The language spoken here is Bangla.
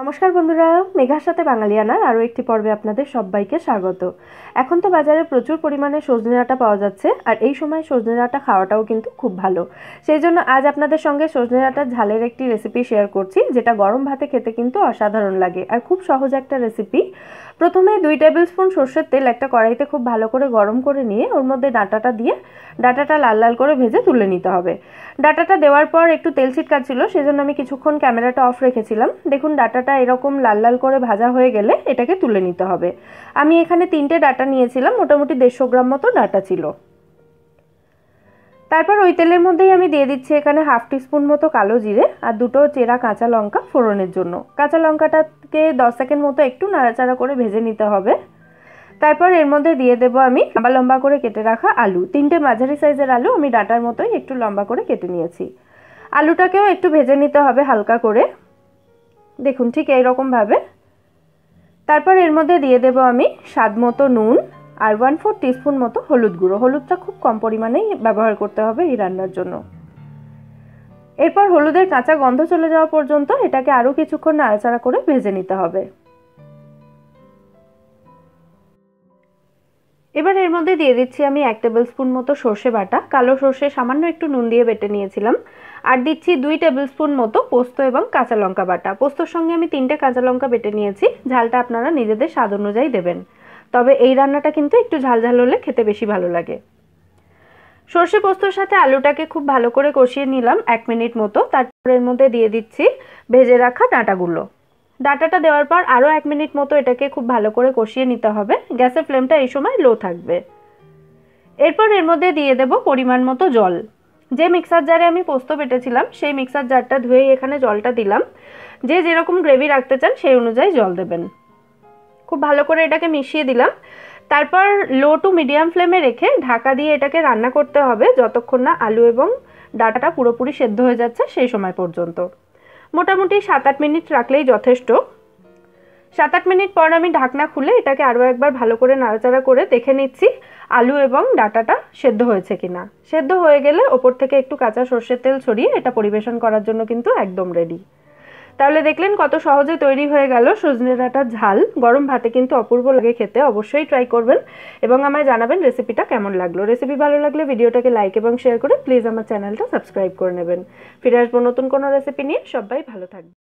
নমস্কার বন্ধুরা মেঘার সাথে বাঙালিয়ানার আরও একটি পর্বে আপনাদের সবাইকে স্বাগত এখন তো বাজারে প্রচুর পরিমাণে সজনে ডাঁটা পাওয়া যাচ্ছে আর এই সময় সজনে ডাঁটা খাওয়াটাও কিন্তু খুব ভালো সেই জন্য আজ আপনাদের সঙ্গে সজনে ডাঁটার ঝালের একটি রেসিপি শেয়ার করছি যেটা গরম ভাতে খেতে কিন্তু অসাধারণ লাগে আর খুব সহজ একটা রেসিপি প্রথমে দুই টেবিল স্পুন সর্ষের তেল একটা কড়াইতে খুব ভালো করে গরম করে নিয়ে ওর মধ্যে ডাঁটাটা দিয়ে ডাঁটাটা লাল লাল করে ভেজে তুলে নিতে হবে ডাঁটাটা দেওয়ার পর একটু তেল ছিটকাচ্ছিল সেজন্য আমি কিছুক্ষণ ক্যামেরাটা অফ রেখেছিলাম দেখুন ডাটা ডাটাটা এরকম লাল লাল করে ভাজা হয়ে গেলে এটাকে তুলে নিতে হবে আমি এখানে তিনটে ডাটা নিয়েছিলাম মোটামুটি দেড়শো গ্রাম মতো ডাটা ছিল তারপর ওই তেলের মধ্যেই আমি দিয়ে দিচ্ছি এখানে হাফ টিস্পুন মতো কালো জিরে আর দুটো চেরা কাঁচা লঙ্কা ফোড়নের জন্য কাঁচা লঙ্কাটাকে দশ সেকেন্ড মতো একটু নাড়াচাড়া করে ভেজে নিতে হবে তারপর এর মধ্যে দিয়ে দেবো আমি লম্বা লম্বা করে কেটে রাখা আলু তিনটে মাঝারি সাইজের আলু আমি ডাটার মতোই একটু লম্বা করে কেটে নিয়েছি আলুটাকেও একটু ভেজে নিতে হবে হালকা করে দেখুন ঠিক এইরকমভাবে তারপর এর মধ্যে দিয়ে দেব আমি স্বাদ মতো নুন আর ওয়ান ফোর টিস্পুন মতো হলুদ গুঁড়ো হলুদটা খুব কম পরিমাণেই ব্যবহার করতে হবে এই রান্নার জন্য এরপর হলুদের কাঁচা গন্ধ চলে যাওয়া পর্যন্ত এটাকে আরও কিছুক্ষণ নাড়াচাড়া করে ভেজে নিতে হবে এবার এর মধ্যে দিয়ে দিচ্ছি আমি এক টেবিল স্পুন মতো সর্ষে বাটা কালো সর্ষে সামান্য একটু নুন দিয়ে বেটে নিয়েছিলাম আর দিচ্ছি দুই টেবিলস্পুন মতো পোস্ত এবং কাঁচা লঙ্কা বাটা পোস্তর সঙ্গে আমি তিনটে কাঁচা লঙ্কা বেটে নিয়েছি ঝালটা আপনারা নিজেদের স্বাদ অনুযায়ী দেবেন তবে এই রান্নাটা কিন্তু একটু ঝালঝাল হলে খেতে বেশি ভালো লাগে সর্ষে পোস্তর সাথে আলুটাকে খুব ভালো করে কষিয়ে নিলাম এক মিনিট মতো তারপর এর মধ্যে দিয়ে দিচ্ছি ভেজে রাখা ডাঁটাগুলো ডাটাটা দেওয়ার পর আরও এক মিনিট মতো এটাকে খুব ভালো করে কষিয়ে নিতে হবে গ্যাসের ফ্লেমটা এই সময় লো থাকবে এরপর এর মধ্যে দিয়ে দেব পরিমাণ মতো জল যে মিক্সার জারে আমি পোস্ত বেটেছিলাম সেই মিক্সার জারটা ধুয়ে এখানে জলটা দিলাম যে যেরকম গ্রেভি রাখতে চান সেই অনুযায়ী জল দেবেন খুব ভালো করে এটাকে মিশিয়ে দিলাম তারপর লো টু মিডিয়াম ফ্লেমে রেখে ঢাকা দিয়ে এটাকে রান্না করতে হবে যতক্ষণ না আলু এবং ডাটাটা পুরোপুরি সেদ্ধ হয়ে যাচ্ছে সেই সময় পর্যন্ত মোটামুটি সাত আট মিনিট রাখলেই যথেষ্ট সাত আট মিনিট পর আমি ঢাকনা খুলে এটাকে আরও একবার ভালো করে নাড়াচাড়া করে দেখে নিচ্ছি আলু এবং ডাটাটা সেদ্ধ হয়েছে কিনা সেদ্ধ হয়ে গেলে ওপর থেকে একটু কাঁচা সর্ষের তেল ছড়িয়ে এটা পরিবেশন করার জন্য কিন্তু একদম রেডি তাহলে দেখলেন কত সহজে তৈরি হয়ে গেল সজনে ডাটার ঝাল গরম ভাতে কিন্তু অপূর্ব লাগে খেতে অবশ্যই ট্রাই করবেন এবং আমায় জানাবেন রেসিপিটা কেমন লাগলো রেসিপি ভালো লাগলে ভিডিওটাকে লাইক এবং শেয়ার করে প্লিজ আমার চ্যানেলটা সাবস্ক্রাইব করে নেবেন ফিরে আসবো নতুন কোনো রেসিপি নিয়ে সবাই ভালো থাকবে